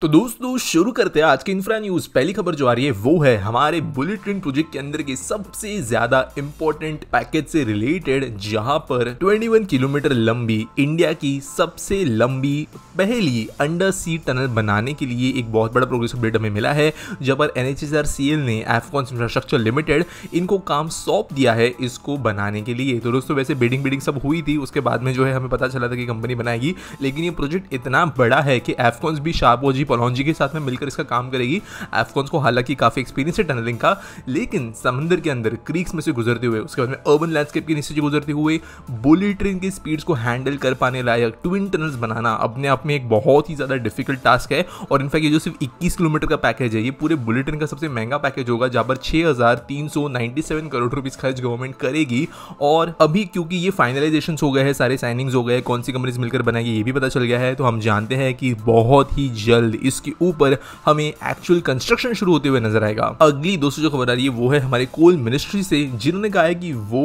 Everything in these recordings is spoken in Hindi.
तो दोस्तों तो शुरू करते हैं आज की इंफ्रा न्यूज पहली खबर जो आ रही है वो है हमारे बुलेट ट्रेन प्रोजेक्ट के अंदर के सबसे ज्यादा इंपॉर्टेंट पैकेज से रिलेटेड जहां पर 21 किलोमीटर लंबी इंडिया की सबसे लंबी पहली अंडर सी टनल बनाने के लिए एक बहुत बड़ा प्रोग्रेस अपडेट हमें मिला है जब पर एन ने एफकॉन्स इंफ्रास्ट्रक्चर लिमिटेड इनको काम सौंप दिया है इसको बनाने के लिए तो दोस्तों वैसे बिल्डिंग बिल्डिंग सब हुई थी उसके बाद में जो है हमें पता चला था कि कंपनी बनाएगी लेकिन ये प्रोजेक्ट इतना बड़ा है कि एफकॉन्स भी शार्प जी पोलॉन्जी के साथ में मिलकर इसका काम करेगी एफकॉन्स को हालांकि काफ़ी एक्सपीरियंस है टनलिंग का लेकिन समंदर के अंदर क्रीक्स में से गुजरते हुए उसके बाद में अर्बन लैंडस्केप के नीचे से गुजरते हुए बुलेट ट्रेन की स्पीड्स को हैंडल कर पाने लायक ट्विन टनल्स बनाना अपने आप में एक बहुत ही ज़्यादा डिफिकल्ट टास्क है और इनफैक्ट ये जो सिर्फ इक्कीस किलोमीटर का पैकेज है ये पूरे बुलेट ट्रेन का सबसे महंगा पैकेज होगा जहां पर छह करोड़ रुपीज़ खर्च गवर्नमेंट करेगी और अभी क्योंकि ये फाइनलाइजेशन हो गए हैं सारे साइनिंग्स हो गए कौन सी कंपनीज मिलकर बनाएगी ये भी पता चल गया है तो हम जानते हैं कि बहुत ही जल्द इसके ऊपर हमें एक्चुअल कंस्ट्रक्शन शुरू होते हुए नजर आएगा अगली दोस्तों जो खबर आ रही है वो है हमारे कोल मिनिस्ट्री से जिन्होंने कहा है कि वो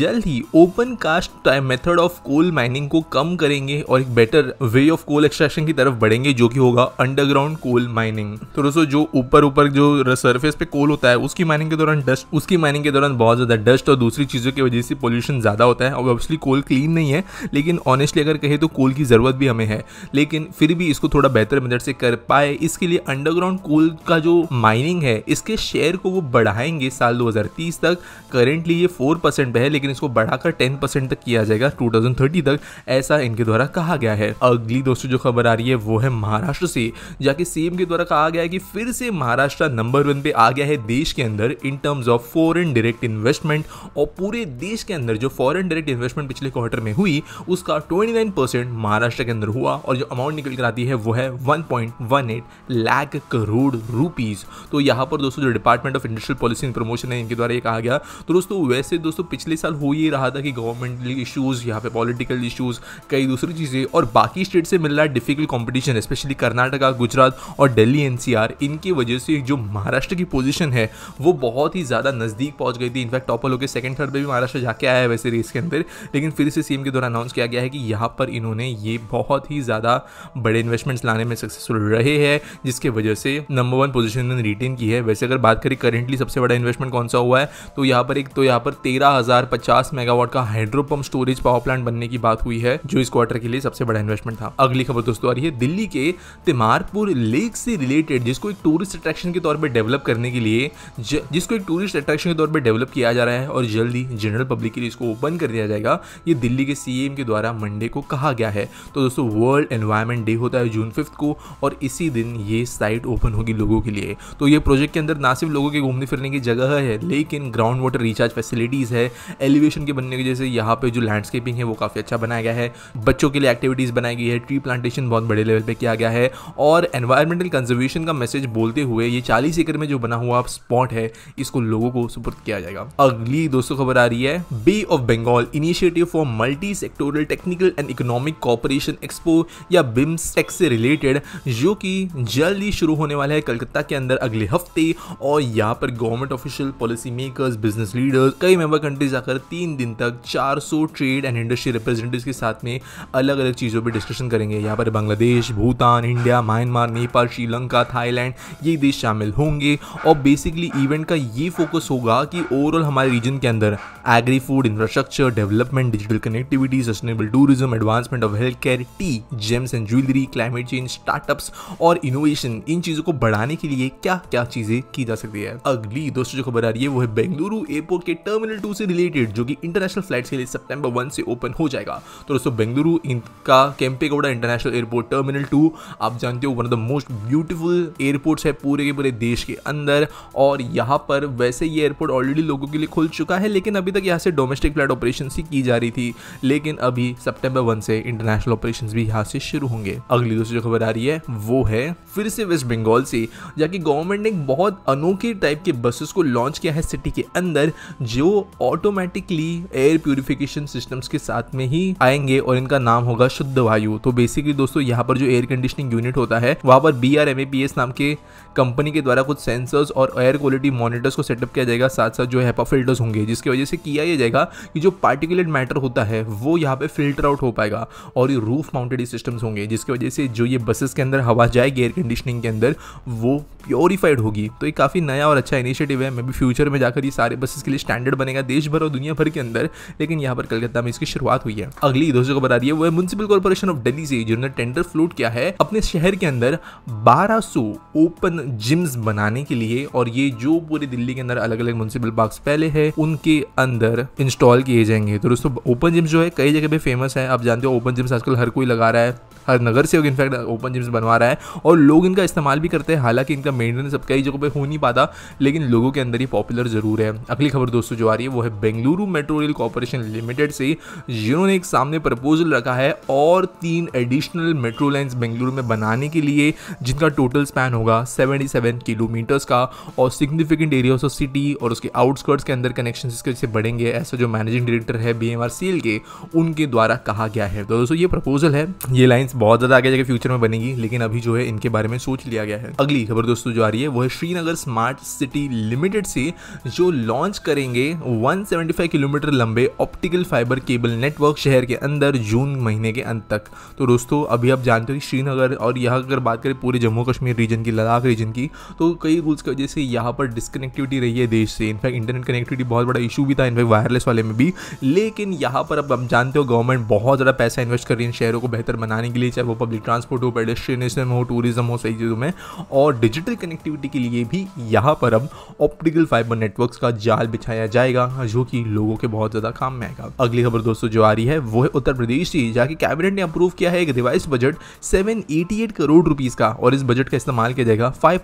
जल्द ही open cast time method of coal mining को कम करेंगे और एक better way of coal extraction की तरफ बढ़ेंगे जो कि होगा अंडरग्राउंड कोल माइनिंग तो दोस्तों जो ऊपर ऊपर जो सरफेस पे कोल होता है उसकी माइनिंग के दौरान डस्ट उसकी माइनिंग के दौरान बहुत ज़्यादा डस्ट और दूसरी चीज़ों की वजह से पॉल्यूशन ज़्यादा होता है और ऑब्वियसली कोल क्लीन नहीं है लेकिन ऑनेस्टली अगर कहे तो कोल की ज़रूरत भी हमें है लेकिन फिर भी इसको थोड़ा बेहतर मेथड से कर कर पाए इसके लिए अंडरग्राउंड कोल का जो माइनिंग है इसके शेयर को वो बढ़ाएंगे साल 2030 तक करेंटली ये 4 परसेंट पे है लेकिन इसको बढ़ाकर 10 परसेंट तक किया जाएगा 2030 तक ऐसा इनके द्वारा कहा गया है अगली दोस्तों जो खबर आ रही है वो है महाराष्ट्र से जाके सीएम के द्वारा कहा गया है कि फिर से महाराष्ट्र नंबर वन पे आ गया है देश के अंदर in terms of foreign direct investment और पूरे देश के अंदर जो फॉरन डायरेक्ट इन्वेस्टमेंट पिछले क्वार्टर में हुई उसका ट्वेंटी महाराष्ट्र के अंदर हुआ और जो अमाउंट निकल कर आती है वो है वन 1.18 लाख करोड़ रुपीस तो यहाँ पर दोस्तों जो department of industrial policy and promotion है इनके द्वारा ये कहा गया तो दोस्तों वैसे दोस्तों पिछले साल हो ही रहा था कि गवर्नमेंटल इशूज़ यहाँ पे पॉलिटिकल इशूज़ कई दूसरी चीज़ें और बाकी स्टेट से मिल रहा है difficult competition specially Karnataka Gujarat और डेली एनसीआर इनकी वजह से जो महाराष्ट्र की पोजिशन है वो बहुत ही ज़्यादा नज़दीक पहुंच गई थी इनफैक्ट टॉपर होकर सेकंड थर्ड पर भी महाराष्ट्र जाके आया है वैसे रेस के अंदर लेकिन फिर से सीएम के द्वारा अनाउंस किया गया है कि यहाँ पर इन्होंने ये बहुत ही ज़्यादा बड़े इन्वेस्टमेंट्स लाने में सक्सेसफुल रहे हैं जिसके वजह से नंबर वन पोजीशन ने रिटेन की है वैसे अगर बात करें करेंटली सबसे बड़ा इन्वेस्टमेंट कौन सा हुआ है तो यहाँ पर एक तो यहाँ पर तेरह हजार पचास मेगावाट का हाइड्रोपम्प स्टोरेज पावर प्लांट बनने की बात हुई है जो इस क्वार्टर के लिए सबसे बड़ा इन्वेस्टमेंट था अगली खबर दोस्तों आ रही है दिल्ली के तिमारपुर लेक से रिलेटेड जिसको एक टूरिस्ट अट्रैक्शन के तौर पर डेवलप करने के लिए जिसको एक टूरिस्ट अट्रैक्शन के तौर पर डेवलप किया जा रहा है और जल्दी जनरल पब्लिक के लिए इसको ओपन कर दिया जाएगा ये दिल्ली के सीएम के द्वारा मंडे को कहा गया है तो दोस्तों वर्ल्ड एनवायरमेंट डे होता है जून फिफ्थ को और इसी दिन ये साइट ओपन होगी लोगों के लिए तो ये प्रोजेक्ट के अंदर ना सिर्फ लोगों के घूमने फिरने की जगह है लेकिन ग्राउंड वाटर रिचार्ज फैसिलिटीज़ है एलिवेशन के बनने की वजह से यहाँ पर जो लैंडस्केपिंग है वो काफ़ी अच्छा बनाया गया है बच्चों के लिए एक्टिविटीज़ बनाई गई है ट्री प्लांटेशन बहुत बड़े लेवल पर किया गया है और एनवायरमेंटल कंजर्वेशन का मैसेज बोलते हुए ये चालीस एकड़ में जो बना हुआ स्पॉट है इसको लोगों को सुपुर्द किया जाएगा अगली दोस्तों खबर आ रही है bay of Bengal initiative for multi sectoral technical and economic cooperation expo या बिम्सटेक से रिलेटेड जो जो कि जल्द ही शुरू होने वाला है कलकत्ता के अंदर अगले हफ्ते और यहाँ पर government official policy makers business leaders कई मेंबर कंट्रीज आकर तीन दिन तक 400 ट्रेड एंड इंडस्ट्री रिप्रेजेंटेटिव के साथ में अलग अलग चीज़ों पर डिस्कशन करेंगे यहाँ पर Bangladesh Bhutan India Myanmar Nepal Sri Lanka Thailand ये देश शामिल होंगे और बेसिकली इवेंट का ये फोकस होगा कि ओवरऑल हमारे रीजन के अंदर agri food infrastructure development digital connectivity sustainable tourism advancement of health care tea gems and jewellery climate change startups और इनोवेशन इन चीज़ों को बढ़ाने के लिए क्या क्या चीज़ें की जा सकती है अगली दोस्तों जो खबर आ रही है वो है बेंगलुरु एयरपोर्ट के टर्मिनल टू से रिलेटेड जो कि इंटरनेशनल फ्लाइट के लिए सेप्टेम्बर वन से ओपन हो जाएगा तो दोस्तों बेंगलुरु इनका Kempegowda international airport terminal two आप जानते हो one of the most beautiful airports है पूरे के पूरे देश के अंदर और यहाँ पर वैसे ये एयरपोर्ट ऑलरेडी लोगों के लिए खुल चुका है लेकिन अभी तक यहाँ से डोमेस्टिक फ्लाइट ऑपरेशन ही की जा रही थी लेकिन अभी सितंबर वन से इंटरनेशनल ऑपरेशन भी यहाँ से शुरू होंगे अगली दूसरी खबर आ रही है वो है फिर से वेस्ट बंगाल से जाके गवर्नमेंट ने एक बहुत अनोखे टाइप के बसेस को लॉन्च किया है सिटी के अंदर जो ऑटोमेटिकली एयर प्योरिफिकेशन सिस्टम्स के साथ में ही आएंगे और इनका नाम होगा शुद्ध वायु तो बेसिकली दोस्तों यहाँ पर जो एयर कंडीशनिंग यूनिट होता है वहाँ पर B R M A P S नाम के कंपनी के द्वारा कुछ सेंसर्स और एयर क्वालिटी मॉनिटर्स को सेटअप किया जाएगा साथ साथ जो हैपा फिल्टर्स होंगे जिसकी वजह से किया यह जाएगा कि जो पार्टिकुलेट मैटर होता है वो यहाँ पे फिल्टर आउट हो पाएगा और ये रूफ माउंटेड सिस्टम्स होंगे जिसकी वजह से जो ये बसेस के अंदर हवा जाएगी एयर कंडीशनिंग के अंदर वो प्योरीफाइड होगी तो ये काफ़ी नया और अच्छा इनिशिएटिव है मे भी फ्यूचर में जाकर ये सारे बसेस के लिए स्टैंडर्ड बनेगा देश भर और दुनिया भर के अंदर लेकिन यहाँ पर कलकत्ता में इसकी शुरुआत हुई है अगली दोस्तों को बता दिए वो है म्यूनसिपल कॉर्पोरेशन ऑफ डेली से जिन्होंने टेंडर फ्लोट किया है अपने शहर के अंदर बारह ओपन जिम्स बनाने के लिए और ये जो पूरे दिल्ली के अंदर अलग अलग म्यूनसिपल पार्क पहले है उनके अंदर इंस्टॉल किए जाएंगे तो दोस्तों ओपन जिम्स जो है कई जगह पे फेमस है आप जानते हो ओपन जिम्स आजकल हर कोई लगा रहा है हर नगर से इनफैक्ट ओपन जिम्स बनवा आ रहा है और लोग इनका इस्तेमाल भी करते हैं हालांकि इनका मेंटेनेंस अब कई जगहों पर हो नहीं पाता लेकिन लोगों के अंदर ये पॉपुलर ज़रूर है अगली खबर दोस्तों जो आ रही है वो है Bengaluru metro rail corporation limited से जिन्होंने एक सामने प्रपोजल रखा है और तीन एडिशनल मेट्रो लाइन्स बेंगलुरु में बनाने के लिए जिनका टोटल स्पैन होगा सेवेंटी सेवन किलोमीटर्स का और सिग्निफिकेंट एरिया ऑफ सिटी और उसके आउटस्कर्ट्स के अंदर कनेक्शन इसके से बढ़ेंगे ऐसा जो मैनेजिंग डायरेक्टर है बी एम के उनके द्वारा कहा गया है तो दोस्तों ये प्रपोजल है ये लाइन्स बहुत ज़्यादा आगे जाकर फ्यूचर में बनेगी लेकिन भी जो है इनके बारे में सोच लिया गया है अगली खबर दोस्तों जो आ रही है वो है श्रीनगर स्मार्ट सिटी लिमिटेड से जो लॉन्च करेंगे 175 किलोमीटर लंबे ऑप्टिकल फाइबर केबल नेटवर्क शहर के अंदर जून महीने के अंत तक तो दोस्तों अभी आप जानते हो कि श्रीनगर और यहाँ अगर बात करें पूरे जम्मू कश्मीर रीजन की लद्दाख रीजन की तो कई रूल्स की वजह से यहाँ पर डिस्कनेक्टिविटी रही है देश से इनफैक्ट इंटरनेट कनेक्टिविटी बहुत बड़ा इशू भी था इनफैक्ट वायरलेस वाले में भी लेकिन यहाँ पर अब हम जानते हो गवर्नमेंट बहुत ज़्यादा पैसा इन्वेस्ट कर रही है इन शहरों को बेहतर बनाने के लिए चाहे वो पब्लिक ट्रांसपोर्ट हो पेडेस्ट्रेन एग्रीकल्चर हो टूरिज्म हो सही चीज़ों में और डिजिटल कनेक्टिविटी के लिए भी यहाँ पर अब ऑप्टिकल फाइबर नेटवर्क का जाल बिछाया जाएगा जो कि लोगों के बहुत ज़्यादा काम में आएगा अगली खबर दोस्तों जो आ रही है वो है उत्तर प्रदेश की जहाँ की कैबिनेट ने अप्रूव किया है एक revise budget seven crore rupees का और इस बजट का इस्तेमाल किया जाएगा फाइव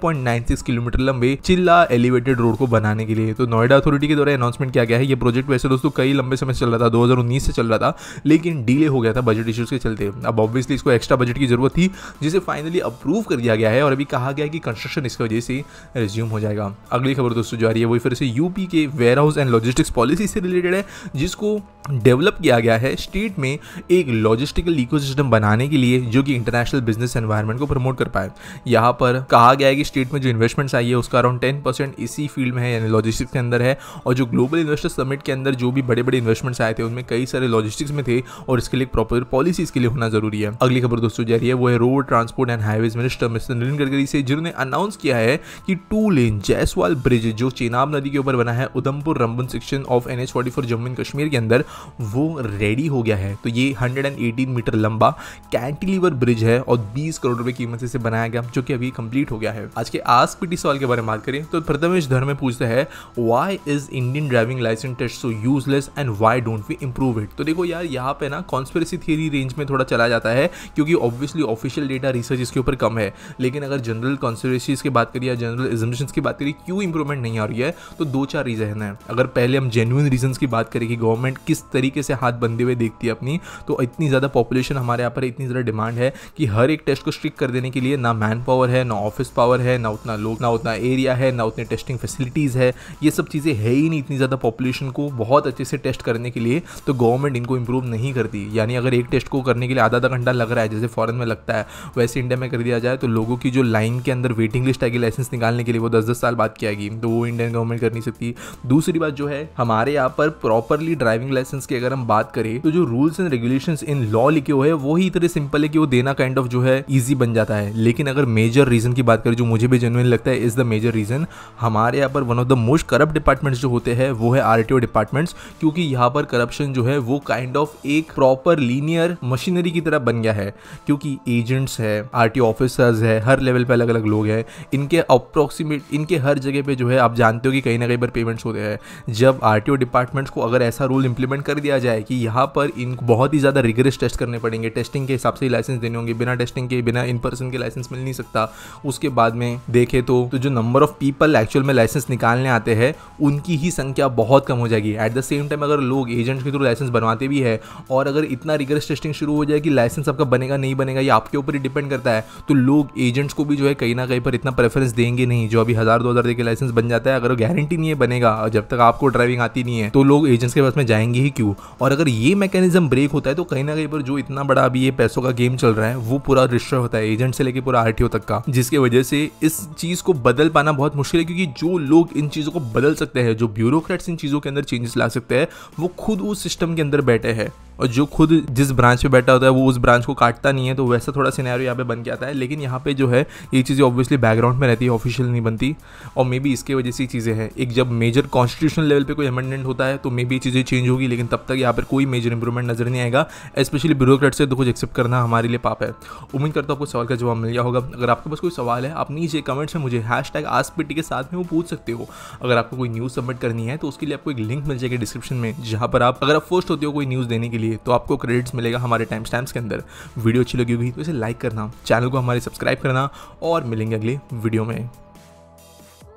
किलोमीटर लंबे चिल्ला एलिवेटेड रोड को बनाने के लिए तो नोएडा अथॉरिटी के द्वारा अनाउंसमेंट किया गया है ये प्रोजेक्ट वैसे दोस्तों कई लंबे समय से चल रहा था 2019 से चल रहा था लेकिन डिले हो गया था बजट इश्यूज के चलते अब ऑब्वियसली इसको एक्स्ट्रा बजट की जरूरत थी जिसे फाइनेंस फाइनली अप्रूव कर दिया गया है और अभी कहा गया है कि कंस्ट्रक्शन इसकी वजह से रिज्यूम हो जाएगा अगली खबर दोस्तों जो आ रही है वही फिर से यूपी के warehouse and logistics policy से रिलेटेड है जिसको डेवलप किया गया है स्टेट में एक लॉजिस्टिकल इकोसिस्टम बनाने के लिए जो कि इंटरनेशनल बिजनेस एनवायरनमेंट को प्रमोट कर पाए यहाँ पर कहा गया है कि स्टेट में जो इन्वेस्टमेंट्स आई है उसका अराउंड टेन परसेंट इसी फील्ड में है यानी लॉजिस्टिक्स के अंदर है और जो ग्लोबल इन्वेस्टर समिट के अंदर जो भी बड़े बड़े इन्वेस्टमेंट्स आए थे उनमें कई सारे लॉजिस्टिक्स में थे और इसके लिए प्रॉपर पॉलिसी इसके लिए होना जरूरी है अगली खबर दोस्तों जारी है वो है road transport and highways minister mister Nitin Gadkari से जिन्होंने अनाउंस किया है कि टू लेन जयसवाल ब्रिज जो चेनाब नदी के ऊपर बना है Udhampur Ramban section of N H Jammu and Kashmir के अंदर वो रेडी हो गया है तो ये 118 मीटर लंबा कैंटिलीवर ब्रिज है और 20 करोड़ रुपए कीमत से इसे बनाया गया जो कि अभी कंप्लीट हो गया है आज के आज पीटी सवाल के बारे में बात करें तो प्रथमेश धर्म में पूछता है why is Indian driving licence test so useless and why don't we improve it तो देखो यार यहाँ पे ना कॉन्स्पेरेसी थियरी रेंज में थोड़ा चला जाता है क्योंकि ऑब्वियसली ऑफिशियल डेटा रिसर्च इसके ऊपर कम है लेकिन अगर जनरल कॉन्स्पेरेसीज की बात करिए या जनरल एजम्पन की बात करिए क्यों इंप्रूवमेंट नहीं आ रही है तो दो चार रीज़न है अगर पहले हम जेन्यून रीजन की बात करें कि गवर्नमेंट किस तरीके से हाथ बंधे हुए देखती है अपनी तो इतनी ज़्यादा पॉपुलेशन हमारे यहाँ पर इतनी ज़्यादा डिमांड है कि हर एक टेस्ट को स्ट्रिक कर देने के लिए ना मैन पावर है ना ऑफिस पावर है ना उतना लोग ना उतना एरिया है ना उतनी टेस्टिंग फैसिलिटीज़ है ये सब चीज़ें है ही नहीं इतनी ज़्यादा पॉपुलेशन को बहुत अच्छे से टेस्ट करने के लिए तो गवर्नमेंट इनको इम्प्रूव नहीं करती यानी अगर एक टेस्ट को करने के लिए आधा आधा घंटा लग रहा है जैसे फॉरन में लगता है वैसे इंडिया में कर दिया जाए तो लोगों की जो लाइन के अंदर वेटिंग लिस्ट आएगी लाइसेंस निकालने के लिए वो दस दस साल बाद की आएगी तो वो इंडियन गवर्नमेंट कर नहीं सकती दूसरी बात जो है हमारे यहाँ पर प्रॉपरली ड्राइविंग लाइसेंस ऑप्शंस की अगर हम बात करें तो जो rules and regulations in law लिखे हुए हैं वो ही इतने सिंपल है कि वो देना काइंड ऑफ जो है इजी बन जाता है लेकिन अगर मेजर रीजन की बात करें जो मुझे भी जेनुअन लगता है इज द मेजर रीजन हमारे यहाँ पर one of the most corrupt departments जो होते हैं वो है आर डिपार्टमेंट्स क्योंकि यहाँ पर करप्शन जो है वो काइंड ऑफ एक प्रॉपर लीनियर मशीनरी की तरह बन गया है क्योंकि एजेंट्स है आर ऑफिसर्स है हर लेवल पर अलग अलग लोग हैं इनके अप्रोक्सीमेट इनके हर जगह पर जो है आप जानते हो कि कहीं ना कहीं पर पेमेंट्स होते हैं जब आर डिपार्टमेंट्स को अगर ऐसा रूल इंप्लीमेंट कर दिया जाए कि यहाँ पर इन बहुत ही ज़्यादा रिग्रेस टेस्ट करने पड़ेंगे टेस्टिंग के हिसाब से लाइसेंस देने होंगे बिना टेस्टिंग के बिना इन पर्सन के लाइसेंस मिल नहीं सकता उसके बाद में देखे तो, तो जो नंबर ऑफ पीपल एक्चुअल में लाइसेंस निकालने आते हैं उनकी ही संख्या बहुत कम हो जाएगी एट द सेम टाइम अगर लोग एजेंट के थ्रू लाइसेंस बनवाते भी है और अगर इतना रिग्रेस टेस्टिंग शुरू हो जाए कि लाइसेंस आपका बनेगा नहीं बनेगा ये आपके ऊपर ही डिपेंड करता है तो लोग एजेंट्स को भी जो है कहीं ना कहीं पर इतना प्रेफरेंस देंगे नहीं जो अभी हज़ार दो हज़ार दे लाइसेंस बन जाता है अगर गारंटी नहीं है बनेगा जब तक आपको ड्राइविंग आती नहीं है तो लोग एजेंट्स के पास में जाएंगे ही क्यों और अगर ये मैकेनिज्म ब्रेक होता है तो कहीं ना कहीं पर जो इतना बड़ा अभी ये पैसों का गेम चल रहा है वो पूरा रिश्ता होता है एजेंट से लेकर पूरा आर तक का जिसकी वजह से इस चीज़ को बदल पाना बहुत मुश्किल है क्योंकि जो लोग इन चीज़ों को बदल सकते हैं जो ब्यूरोक्रेट्स इन चीज़ों के अंदर चेंजेस ला सकते हैं वो खुद उस सिस्टम के अंदर बैठे हैं और जो खुद जिस ब्रांच पे बैठा होता है वो उस ब्रांच को काटता नहीं है तो वैसा थोड़ा सिनेरियो यहाँ पे बन के आता है लेकिन यहाँ पे जो है ये चीज़ें ऑब्वियसली बैकग्राउंड में रहती है ऑफिशियल नहीं बनती और मे बी इसके वजह से चीज़ें हैं एक जब मेजर कॉन्स्टिट्यूशन लेवल पर कोई अमेंडमेंट होता है तो मे बी चीज़ें चेंज होगी लेकिन तब तक यहाँ पर कोई मेजर इंप्रूवमेंट नजर नहीं आएगा स्पेशली ब्यूरोक्रेट से तो कुछ एक्सेप्ट करना हमारे लिए पाप है उम्मीद करता हूँ आपको सवाल का जवाब मिल गया होगा अगर आपके पास कोई सवाल है आप नीचे कमेंट्स में मुझे हैश टैग के साथ में वो पूछ सकते हो अगर आपको कोई न्यूज़ सबमिट करनी है तो उसके लिए आपको एक लिंक मिल जाएगी डिस्क्रिप्शन में जहाँ पर आप अगर आप फर्स्ट होते हो कोई न्यूज़ देने के लिए लिए तो आपको क्रेडिट्स मिलेगा हमारे टाइम स्टैम्स के अंदर वीडियो अच्छी लगी होगी तो इसे लाइक करना चैनल को हमारे सब्सक्राइब करना और मिलेंगे अगले वीडियो में